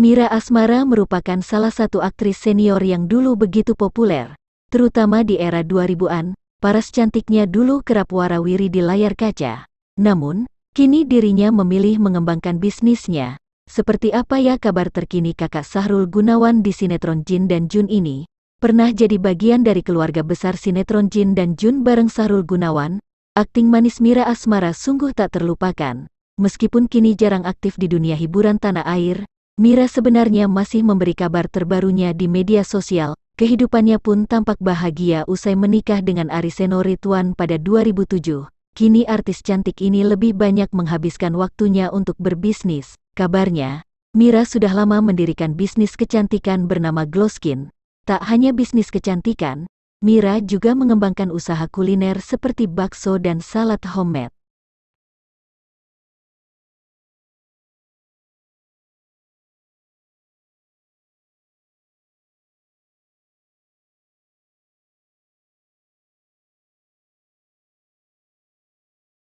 Mira Asmara merupakan salah satu aktris senior yang dulu begitu populer, terutama di era 2000-an, paras cantiknya dulu kerap warawiri di layar kaca. Namun, kini dirinya memilih mengembangkan bisnisnya. Seperti apa ya kabar terkini kakak Sahrul Gunawan di sinetron Jin dan Jun ini? Pernah jadi bagian dari keluarga besar sinetron Jin dan Jun bareng Sahrul Gunawan, akting manis Mira Asmara sungguh tak terlupakan. Meskipun kini jarang aktif di dunia hiburan tanah air, Mira sebenarnya masih memberi kabar terbarunya di media sosial, kehidupannya pun tampak bahagia usai menikah dengan Ariseno Rituan pada 2007. Kini artis cantik ini lebih banyak menghabiskan waktunya untuk berbisnis. Kabarnya, Mira sudah lama mendirikan bisnis kecantikan bernama Glowskin. Tak hanya bisnis kecantikan, Mira juga mengembangkan usaha kuliner seperti bakso dan salad homemade.